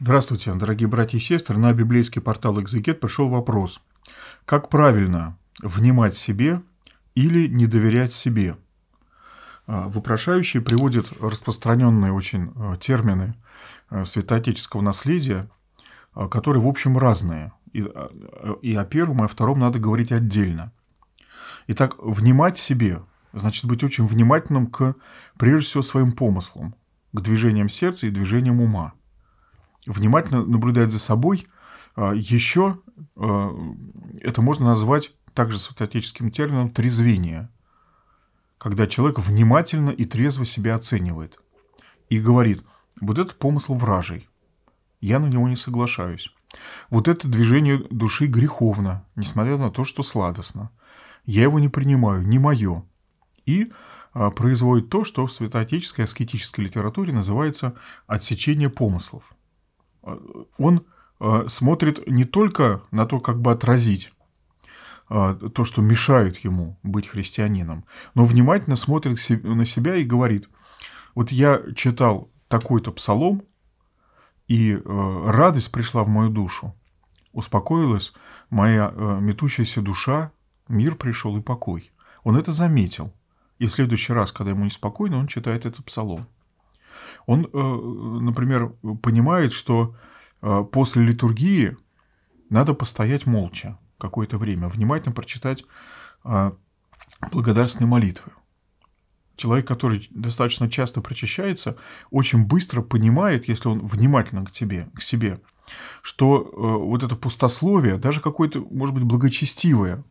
Здравствуйте, дорогие братья и сестры. На библейский портал «Экзегет» пришел вопрос. Как правильно внимать себе или не доверять себе? А, вопрошающий приводит распространенные очень а, термины а, святоотеческого наследия, которые, в общем, разные. И о первом, и о втором надо говорить отдельно. Итак, внимать себе значит быть очень внимательным к, прежде всего, своим помыслам, к движениям сердца и движениям ума – внимательно наблюдать за собой. А, Еще а, это можно назвать также с термином трезвение, когда человек внимательно и трезво себя оценивает и говорит, вот это помысл вражий, я на него не соглашаюсь. Вот это движение души греховно, несмотря на то, что сладостно. Я его не принимаю, не мое. И а, производит то, что в святоотеческой аскетической литературе называется отсечение помыслов. Э, он э, смотрит не только на то, как бы отразить э, то, что мешает ему быть христианином, но внимательно смотрит на себя и говорит, вот я читал такой-то псалом, и радость пришла в мою душу, успокоилась моя метущаяся душа, мир пришел и покой. Он это заметил. И в следующий раз, когда ему неспокойно, он читает этот псалом. Он, э, например, понимает, что э, после литургии надо постоять молча какое-то время, внимательно прочитать э, благодарственные молитвы. Человек, который достаточно часто прочищается, очень быстро понимает, если он внимательно к, тебе, к себе, что вот это пустословие, даже какое-то, может быть, благочестивое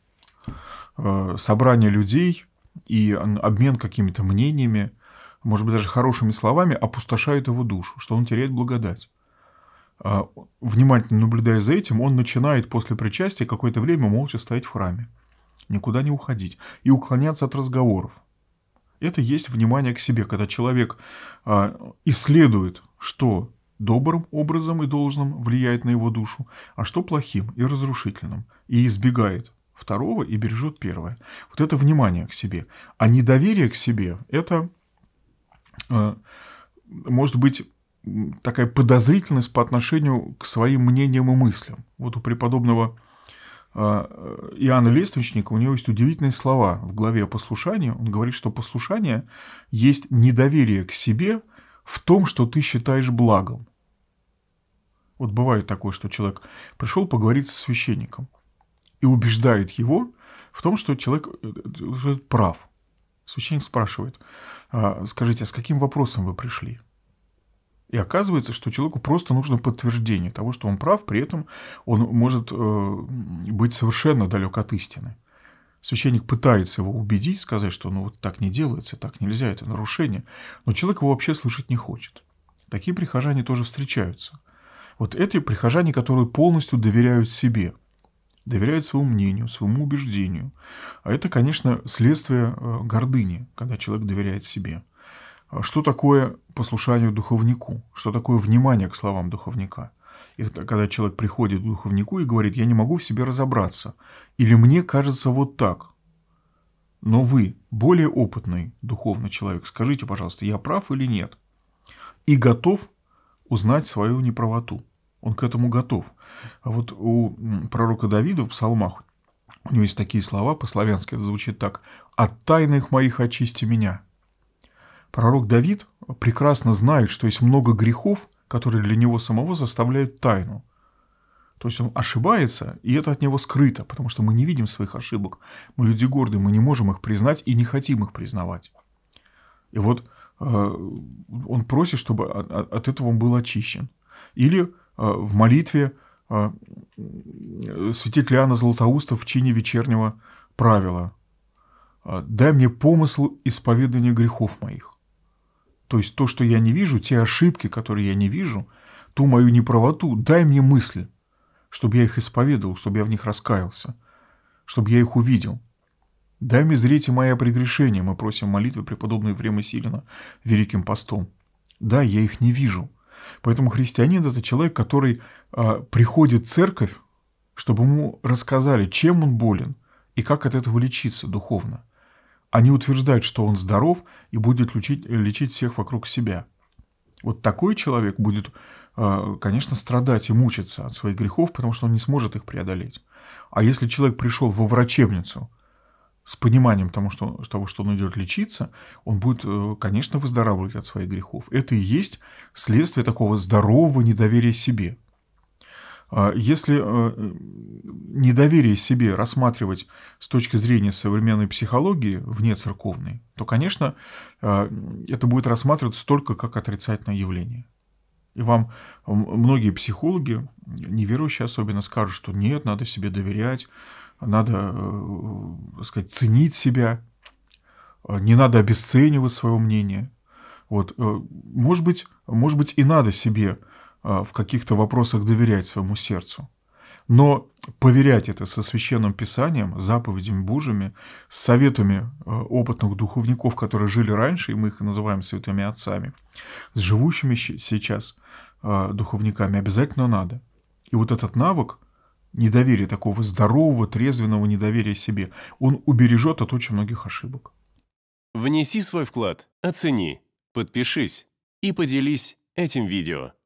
собрание людей и обмен какими-то мнениями – может быть, даже хорошими словами опустошают его душу, что он теряет благодать. А, внимательно наблюдая за этим, он начинает после причастия какое-то время молча стоять в храме, никуда не уходить и уклоняться от разговоров. Это есть внимание к себе, когда человек а, исследует, что добрым образом и должным влияет на его душу, а что плохим и разрушительным, и избегает второго и бережет первое. Вот это внимание к себе. А недоверие к себе – это Э, может быть, такая подозрительность по отношению к своим мнениям и мыслям. Вот у преподобного э, э, Иоанна Лествичника у него есть удивительные слова в главе о послушании. Он говорит, что послушание есть недоверие к себе в том, что ты считаешь благом. Вот бывает такое, что человек пришел поговорить со священником и убеждает его в том, что человек прав – Священник спрашивает, «А, скажите, а с каким вопросом вы пришли? И оказывается, что человеку просто нужно подтверждение того, что он прав, при этом он может э, быть совершенно далек от истины. Священник пытается его убедить, сказать, что ну вот так не делается, так нельзя, это нарушение, но человек его вообще слышать не хочет. Такие прихожане тоже встречаются. Вот эти прихожане, которые полностью доверяют себе – доверяет своему мнению, своему убеждению. А это, конечно, следствие э, гордыни, когда человек доверяет себе. А что такое послушание духовнику? Что такое внимание к словам духовника? Это когда человек приходит к духовнику и говорит, я не могу в себе разобраться. Или мне кажется вот так. Но вы, более опытный духовный человек, скажите, пожалуйста, я прав или нет? И готов узнать свою неправоту он к этому готов. А вот у пророка Давида в псалмах, у него есть такие слова, по-славянски это звучит так, «От тайных моих очисти меня». Пророк Давид прекрасно знает, что есть много грехов, которые для него самого заставляют тайну. То есть он ошибается, и это от него скрыто, потому что мы не видим своих ошибок. Мы люди горды, мы не можем их признать и не хотим их признавать. И вот э, он просит, чтобы от этого он был очищен. Или Э, в молитве э, святитель Иоанна Златоуста в чине вечернего правила. «Э, «Дай мне помысл исповедания грехов моих». То есть то, что я не вижу, те ошибки, которые я не вижу, ту мою неправоту, дай мне мысли, чтобы я их исповедовал, чтобы я в них раскаялся, чтобы я их увидел. Дай мне зреть и мое прегрешения, мы просим молитвы преподобной Времы Силина Великим Постом. Да, я их не вижу, Поэтому христианин – это человек, который а, приходит в церковь, чтобы ему рассказали, чем он болен и как от этого лечиться духовно. Они утверждают, что он здоров и будет лечить, лечить всех вокруг себя. Вот такой человек будет, а, конечно, страдать и мучиться от своих грехов, потому что он не сможет их преодолеть. А если человек пришел во врачебницу – с пониманием того что, того, что он идет лечиться, он будет, э, конечно, выздоравливать от своих грехов. Это и есть следствие такого здорового недоверия себе. А если э, недоверие себе рассматривать с точки зрения современной психологии вне церковной, то, конечно, э, это будет рассматриваться только как отрицательное явление. И вам многие психологи, неверующие особенно, скажут, что нет, надо себе доверять, надо сказать, ценить себя, э, не надо обесценивать свое мнение. Вот, э, может быть, может быть и надо себе э, в каких-то вопросах доверять своему сердцу. Но поверять это со священным писанием, заповедями Божьими, с советами опытных духовников, которые жили раньше, и мы их называем святыми отцами, с живущими сейчас духовниками обязательно надо. И вот этот навык, недоверия, такого здорового, трезвенного недоверия себе. Он убережет от очень многих ошибок. Внеси свой вклад, оцени, подпишись и поделись этим видео.